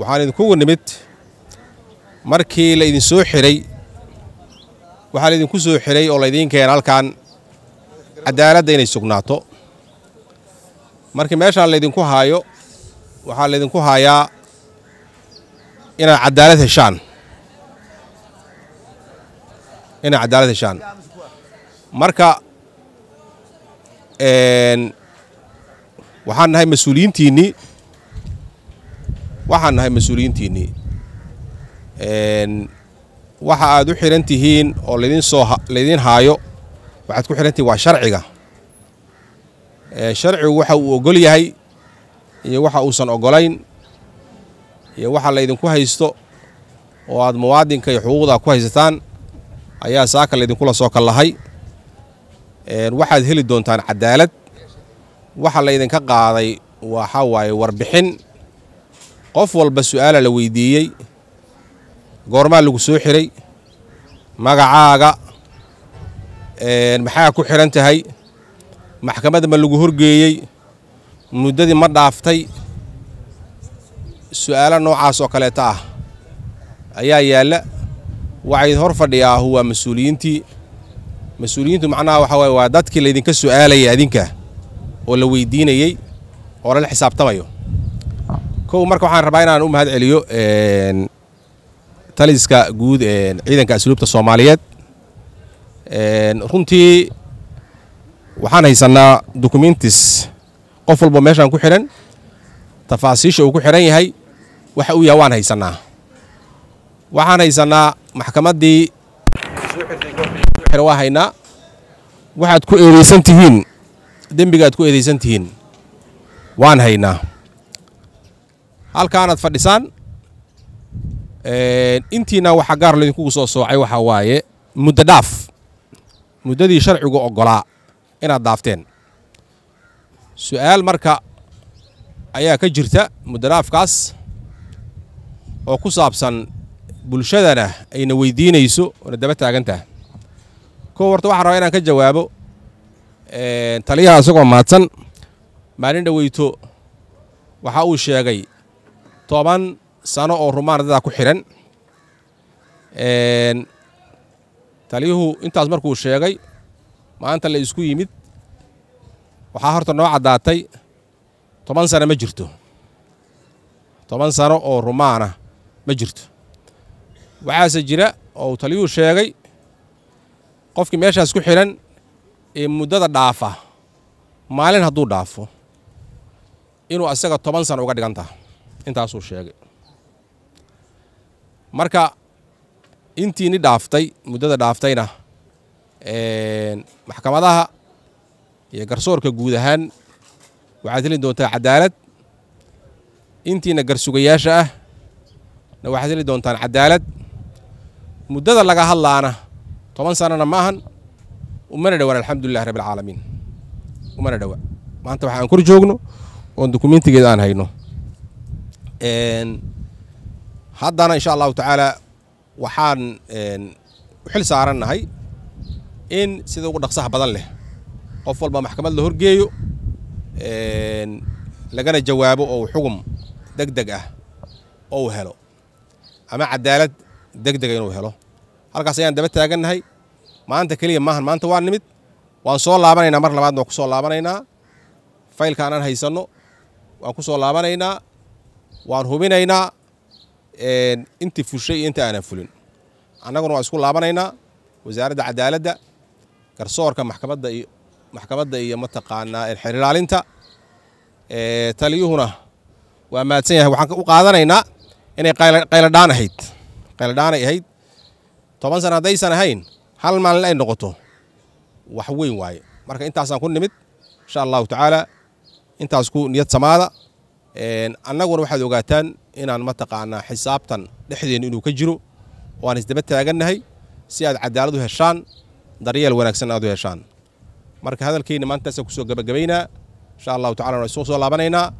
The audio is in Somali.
waxaan idinkugu nimid markii laydin soo xiray waxaa laydinku soo xiray oo laydiin keena halkan cadaaladda inay sugnaato markii meeshaan laydinku haayo waxaa laydinku haayaa inaad cadaalad heshaan inaad cadaalad heshaan marka waxaan nahay mas-uuliyiintiinnii waxaan nahay mas-uuliyiintiinnii waxa aad u xidhan tihiin oo laydin soo laydiin haayo waxaad ku xidhan tihiin waa sharciga sharcigu waxa uu ogol yahay iyo waxa uusan ogolayn iyo waxa laydinku haysto oo aad muwaadinka iyo xuquuqdaa ku haysataan ayaa saaka laydinkula soo kallahay waxaad heli doontaan cadaalad waxa laydinka qaaday waxaa waaye warbixin qof walba su'aala la weydiiyey goormaa lagu soo xiray magacaaga maxaa ku xihan tahay maxkamadda ma lagu horgeeyey muddadii ma dhaaftay su'aala noocaas oo kaleeto ah ayaa yaalla waxay hor fadhiyaahu waa mas-uuliyiintii mas-uuliyiintu macnaha waxaa waye waa dadkii laydinka su'aalayay adinka oo la weydiinayey oo lala xisaabtamayo kow marka waxaan rabaa inaan u mahad celiyo taliska guud ciidanka asluubta soomaaliyeed runtii waxaan haysannaa dokumentis qof walba meeshaan ku xidhan tafaasiisha uu ku xidhan yahay waxa uu yahay waan haysanaa waxaan haysanaa maxkamaddii waa haynaa waxaad ku eedaysan tihiin dembigaad ku eedaysan tihiin waan haynaa halkaanaad fadhisaan intiina waxaa gaar laydinkugu soo soocay waxaa waaye muddo dhaaf muddadii sharcigu ogolaa inaad daafteen su'aal marka ayaa ka jirta muddo dhaafkaas oo ku saabsan bulshadana ayna weydiinayso oona daba taagantaha kow horta waxaan rabaa inaan ka jawaabo taliyaha isagoo maadsan maalin dhaweyto waxa uu sheegay toban sano oo rumaan ardadaa ku xidhan taliyuhu intaas markuu sheegay maanta la isku yimid waxaa horta noo caddaatay toban sano ma jirto toban sano oo rumaana ma jirto waxaase jira oo uu taliyuhu sheegay qofkii meeshaas ku xidhan ee muddada dhaafa maalin hadduu dhaafo inuu asaga toban sano uga dhigantaha intaasuu sheegay marka intiini dhaaftay muddada dhaaftayna maxkamadaha iyo garsoorka guud ahaan waxaad heli doontaa cadaalad intiina garsugayaasha ah na waxaad heli doontaan cadaalad muddada laga hadlaana toban sanana ma ahan umana dhowaan alxamdulilahi rabbi alcaalamiin umana dhowa maanta aan kor joogno oon dukumentigeeda aan hayno haddana insha allahu tacaala waxaan xil saarannahay in sida ugu dhaqsaha badan leh qof walba maxkamad la horgeeyo lagana jawaabo oo xugum deg deg ah oo uu helo ama cadaalad deg dega ah inuu helo halkaas ayaan daba taagannahay maanta keliya maahan maanta waa nimid waan soo laabanaynaa mar labaadna waan ku soo laabanaynaa faylka aanaan haysanno waan ku soo laabanaynaa waan hubinaynaa inti fushay iyo inta aanan fulin annaguna waan isku laabanaynaa wasaaradda cadaaladda garsoorka maxkamadda iyo maxkamadda iyo mataqaanaa xerilaalinta taliyuhuna waa mahadsan yahay waxaan u qaadanaynaa inay qayladhaan ahayd qayladhaanay ahayd toban sana haddaysan ahayn hal maalin ay noqoto wax weyn waaye marka intaasaan ku nimid insha allahu tacaala intaas ku niyad samaada annaguna waxaad ogaataan inaan mataqaanaa xisaabtan dhexdeenna inuu ka jiro waan isdaba taagannahay si aad cadaalad u heshaan daryeel wanaagsan aad u heshaan marka hadalkayna maantaasaan kusoo gabagabaynaa insha allahu tacala waan isoo soo laabanaynaa